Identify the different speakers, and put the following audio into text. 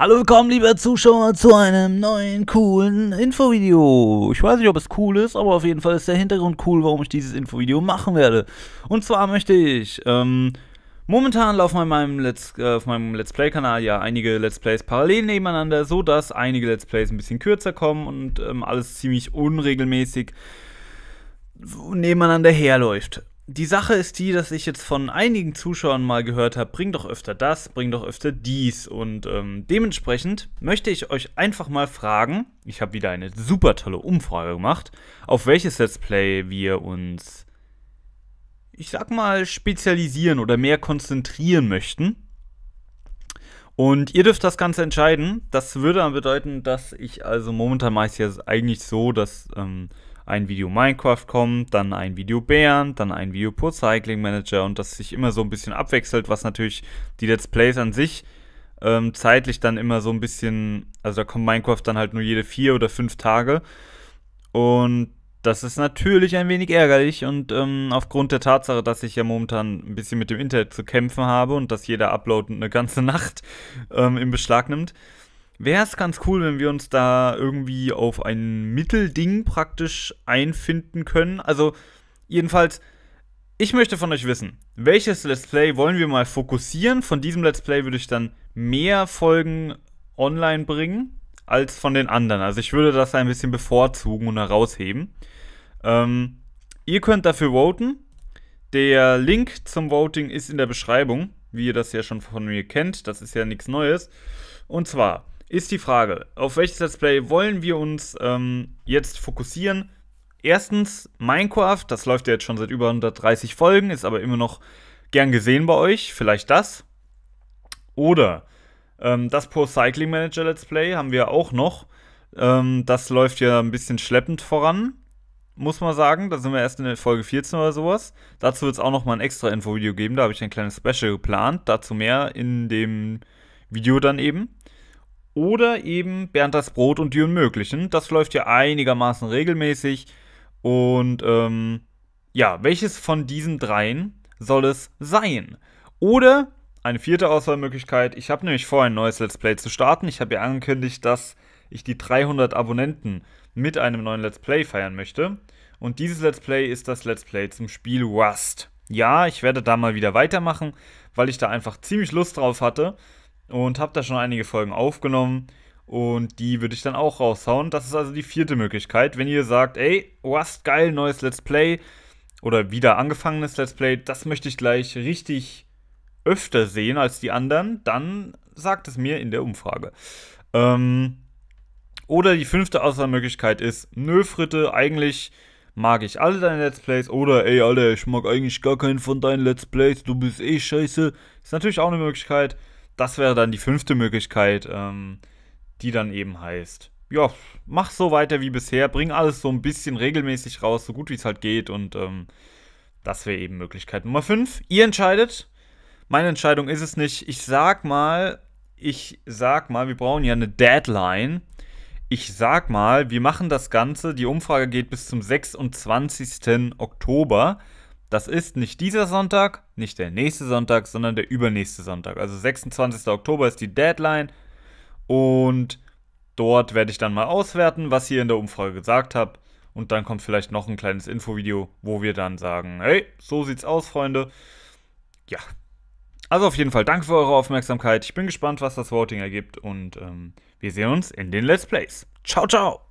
Speaker 1: Hallo, willkommen, liebe Zuschauer, zu einem neuen coolen Infovideo. Ich weiß nicht, ob es cool ist, aber auf jeden Fall ist der Hintergrund cool, warum ich dieses Infovideo machen werde. Und zwar möchte ich, ähm, momentan laufen auf meinem Let's, äh, Let's Play-Kanal ja einige Let's Plays parallel nebeneinander, so dass einige Let's Plays ein bisschen kürzer kommen und ähm, alles ziemlich unregelmäßig nebeneinander herläuft die Sache ist die, dass ich jetzt von einigen Zuschauern mal gehört habe, bring doch öfter das, bring doch öfter dies. Und ähm, dementsprechend möchte ich euch einfach mal fragen, ich habe wieder eine super tolle Umfrage gemacht, auf welches Let's Play wir uns, ich sag mal, spezialisieren oder mehr konzentrieren möchten. Und ihr dürft das Ganze entscheiden. Das würde dann bedeuten, dass ich, also momentan mache ich es ja eigentlich so, dass... Ähm, ein Video Minecraft kommt, dann ein Video Bernd, dann ein Video Pur Cycling Manager und das sich immer so ein bisschen abwechselt, was natürlich die Let's Plays an sich ähm, zeitlich dann immer so ein bisschen, also da kommt Minecraft dann halt nur jede vier oder fünf Tage und das ist natürlich ein wenig ärgerlich und ähm, aufgrund der Tatsache, dass ich ja momentan ein bisschen mit dem Internet zu kämpfen habe und dass jeder Upload eine ganze Nacht ähm, in Beschlag nimmt, wäre es ganz cool, wenn wir uns da irgendwie auf ein Mittelding praktisch einfinden können. Also, jedenfalls, ich möchte von euch wissen, welches Let's Play wollen wir mal fokussieren? Von diesem Let's Play würde ich dann mehr Folgen online bringen als von den anderen. Also ich würde das ein bisschen bevorzugen und herausheben. Ähm, ihr könnt dafür voten. Der Link zum Voting ist in der Beschreibung, wie ihr das ja schon von mir kennt. Das ist ja nichts Neues. Und zwar ist die Frage, auf welches Let's Play wollen wir uns ähm, jetzt fokussieren? Erstens Minecraft, das läuft ja jetzt schon seit über 130 Folgen, ist aber immer noch gern gesehen bei euch, vielleicht das. Oder ähm, das Pro Cycling Manager Let's Play haben wir auch noch. Ähm, das läuft ja ein bisschen schleppend voran, muss man sagen. Da sind wir erst in der Folge 14 oder sowas. Dazu wird es auch nochmal ein extra Infovideo geben, da habe ich ein kleines Special geplant. Dazu mehr in dem Video dann eben oder eben Bernd das Brot und die Unmöglichen. Das läuft ja einigermaßen regelmäßig. Und ähm, ja, welches von diesen dreien soll es sein? Oder eine vierte Auswahlmöglichkeit. Ich habe nämlich vor, ein neues Let's Play zu starten. Ich habe ja angekündigt, dass ich die 300 Abonnenten mit einem neuen Let's Play feiern möchte. Und dieses Let's Play ist das Let's Play zum Spiel Rust. Ja, ich werde da mal wieder weitermachen, weil ich da einfach ziemlich Lust drauf hatte und habe da schon einige Folgen aufgenommen. Und die würde ich dann auch raushauen. Das ist also die vierte Möglichkeit. Wenn ihr sagt, ey, was oh, geil, neues Let's Play oder wieder angefangenes Let's Play, das möchte ich gleich richtig öfter sehen als die anderen, dann sagt es mir in der Umfrage. Ähm, oder die fünfte Auswahlmöglichkeit ist, nö, Fritte, eigentlich mag ich alle deine Let's Plays oder ey, Alter, ich mag eigentlich gar keinen von deinen Let's Plays, du bist eh scheiße. Ist natürlich auch eine Möglichkeit das wäre dann die fünfte Möglichkeit, ähm, die dann eben heißt, ja, mach so weiter wie bisher, bring alles so ein bisschen regelmäßig raus, so gut wie es halt geht und ähm, das wäre eben Möglichkeit Nummer 5. Ihr entscheidet. Meine Entscheidung ist es nicht. Ich sag mal, ich sag mal, wir brauchen ja eine Deadline. Ich sag mal, wir machen das Ganze. Die Umfrage geht bis zum 26. Oktober. Das ist nicht dieser Sonntag, nicht der nächste Sonntag, sondern der übernächste Sonntag. Also 26. Oktober ist die Deadline und dort werde ich dann mal auswerten, was ihr in der Umfrage gesagt habt. Und dann kommt vielleicht noch ein kleines Infovideo, wo wir dann sagen, hey, so sieht's aus, Freunde. Ja. Also auf jeden Fall danke für eure Aufmerksamkeit. Ich bin gespannt, was das Voting ergibt. Und ähm, wir sehen uns in den Let's Plays. Ciao, ciao!